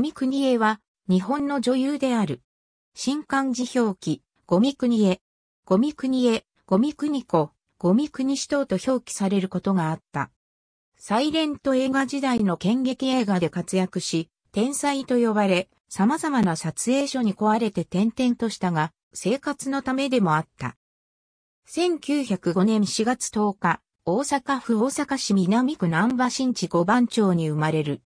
ミク国エは、日本の女優である。新漢字表記、ゴミ国江。五味国江、五味国子、五味国氏等と表記されることがあった。サイレント映画時代の剣劇映画で活躍し、天才と呼ばれ、様々な撮影所に壊れて転々としたが、生活のためでもあった。1905年4月10日、大阪府大阪市南区南波新地五番町に生まれる。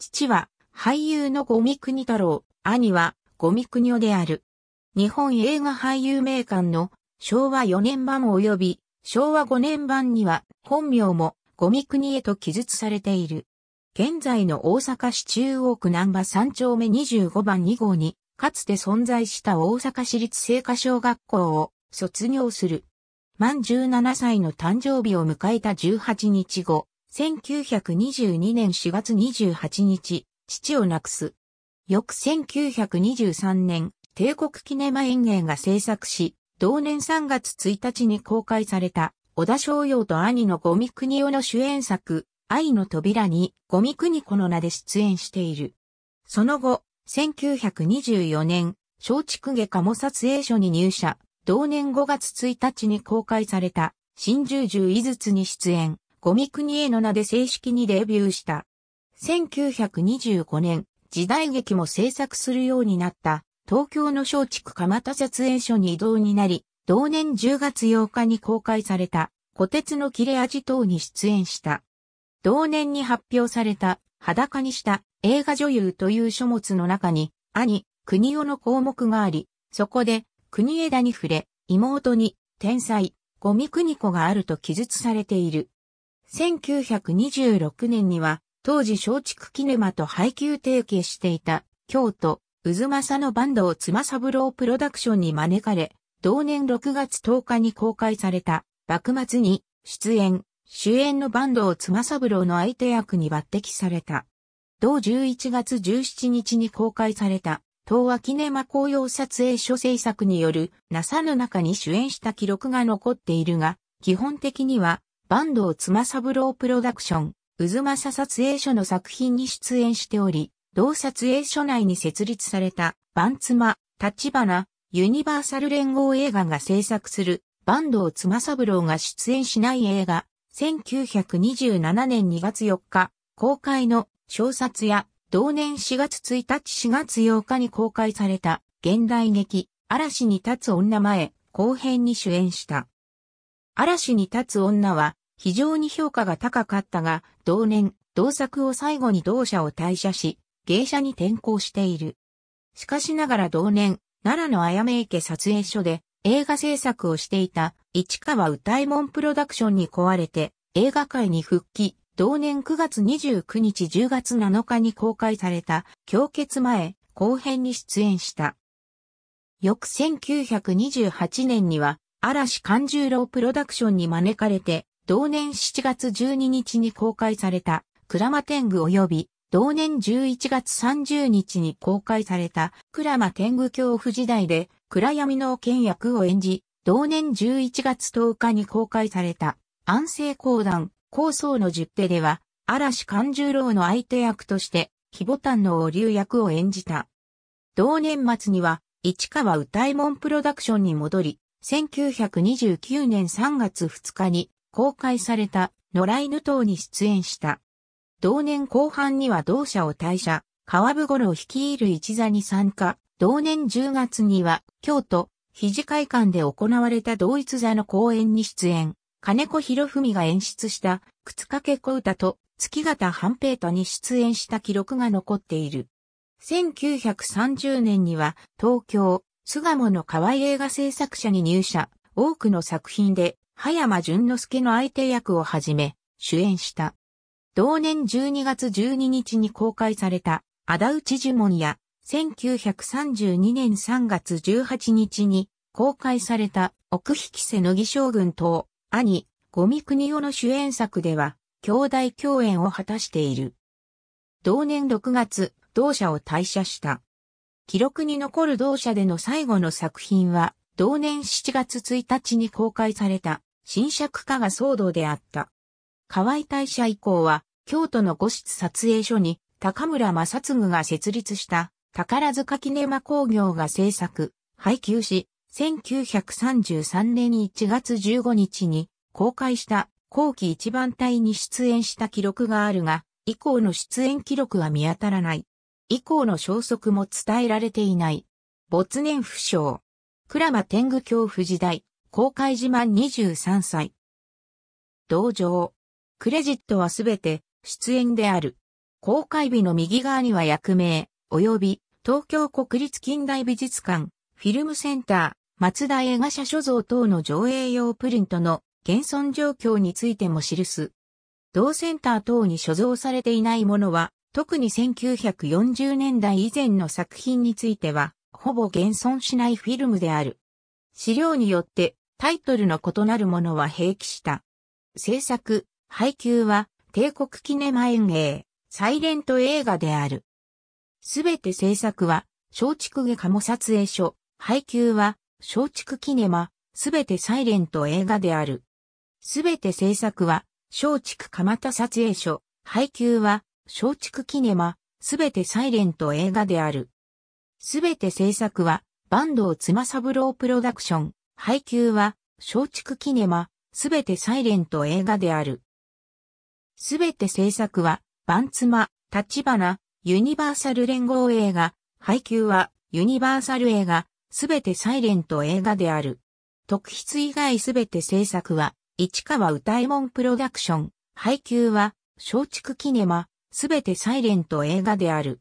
父は俳優のゴミ国太郎、兄はゴミ国夫である。日本映画俳優名鑑の昭和4年版及び昭和5年版には本名もゴミ国へと記述されている。現在の大阪市中央区南波3丁目25番2号に、かつて存在した大阪市立聖火小学校を卒業する。満17歳の誕生日を迎えた18日後、1922年4月28日、父を亡くす。翌1923年、帝国キネマ演芸が制作し、同年3月1日に公開された、小田商用と兄のゴミクニオの主演作、愛の扉に、ゴミクニコの名で出演している。その後、1924年、松竹下鴨撮影所に入社、同年5月1日に公開された、新十十井筒に出演。ゴミ国への名で正式にデビューした。1925年、時代劇も制作するようになった東京の松竹蒲田撮影所に移動になり、同年10月8日に公開された小鉄の切れ味等に出演した。同年に発表された裸にした映画女優という書物の中に兄、国夫の項目があり、そこで国枝に触れ、妹に天才、ゴミ国子があると記述されている。1926年には、当時松竹キネマと配給提携していた、京都、渦政のバンドを妻三郎プロダクションに招かれ、同年6月10日に公開された、幕末に、出演、主演のバンドを妻三郎の相手役に抜擢された。同11月17日に公開された、東和キネマ紅葉撮影所制作による、ナサの中に主演した記録が残っているが、基本的には、坂東妻三郎プロダクション、渦政撮影所の作品に出演しており、同撮影所内に設立された、バンツマ、立花、ユニバーサル連合映画が制作する、坂東妻三郎が出演しない映画、1927年2月4日、公開の小冊や、同年4月1日4月8日に公開された、現代劇、嵐に立つ女前、後編に主演した。嵐に立つ女は、非常に評価が高かったが、同年、同作を最後に同社を退社し、芸者に転校している。しかしながら同年、奈良のあやめ池撮影所で映画制作をしていた市川歌右衛門プロダクションに壊れて映画界に復帰、同年9月29日10月7日に公開された狂結前後編に出演した。翌1928年には嵐勘十郎プロダクションに招かれて同年7月12日に公開された、クラマ天狗及び、同年11月30日に公開された、クラマ天狗恐怖時代で、暗闇の剣役を演じ、同年11月10日に公開された、安政講談、構想の十手では、嵐勘十郎の相手役として、ヒボタンのお流役を演じた。同年末には、市川歌右衛門プロダクションに戻り、1929年3月2日に、公開された野良犬等に出演した。同年後半には同社を退社、川部五郎率いる一座に参加、同年10月には京都、肘会館で行われた同一座の公演に出演、金子博文が演出した靴掛け小唄と月形半平太に出演した記録が残っている。1930年には東京、巣鴨の河合映画制作者に入社、多くの作品で葉山淳之介の相手役をはじめ、主演した。同年12月12日に公開された、仇討ち呪文や、1932年3月18日に公開された奥引瀬野木将軍と兄、五味国夫の主演作では、兄弟共演を果たしている。同年6月、同社を退社した。記録に残る同社での最後の作品は、同年7月1日に公開された、新釈化が騒動であった。河合大社以降は、京都の五室撮影所に、高村正嗣が設立した宝塚キネマ工業が制作、配給し、1933年1月15日に公開した後期一番隊に出演した記録があるが、以降の出演記録は見当たらない。以降の消息も伝えられていない。没年不詳。鞍馬天狗恐怖時代、公開自慢23歳。同情。クレジットはすべて出演である。公開日の右側には役名、及び東京国立近代美術館、フィルムセンター、松田映画社所蔵等の上映用プリントの現存状況についても記す。同センター等に所蔵されていないものは、特に1940年代以前の作品については、ほぼ現存しないフィルムである。資料によってタイトルの異なるものは併記した。制作、配給は帝国キネマ映芸、サイレント映画である。すべて制作は、松竹下も撮影所、配給は、松竹キネマ、すべてサイレント映画である。すべて制作は、松竹蒲田撮影所、配給は、松竹キネマ、すべてサイレント映画である。すべて制作は、坂東妻三郎プロダクション、配給は、松竹キネマ、すべてサイレント映画である。すべて制作は、バンツマ、立花、ユニバーサル連合映画、配給は、ユニバーサル映画、すべてサイレント映画である。特筆以外すべて制作は、市川歌右衛門プロダクション、配給は、松竹キネマ、すべてサイレント映画である。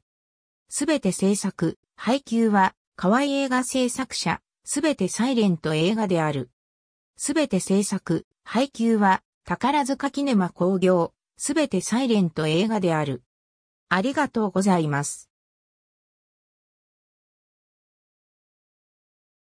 すべて制作、配給は、河合映画制作者、すべてサイレント映画である。すべて制作、配給は、宝塚キネマ工業、すべてサイレント映画である。ありがとうございます。